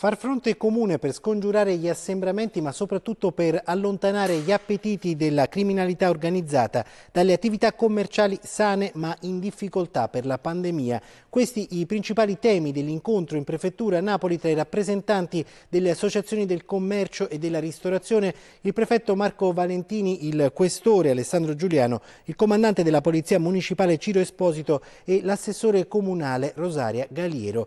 Far fronte comune per scongiurare gli assembramenti ma soprattutto per allontanare gli appetiti della criminalità organizzata dalle attività commerciali sane ma in difficoltà per la pandemia. Questi i principali temi dell'incontro in prefettura a Napoli tra i rappresentanti delle associazioni del commercio e della ristorazione, il prefetto Marco Valentini, il questore Alessandro Giuliano, il comandante della Polizia Municipale Ciro Esposito e l'assessore comunale Rosaria Galiero.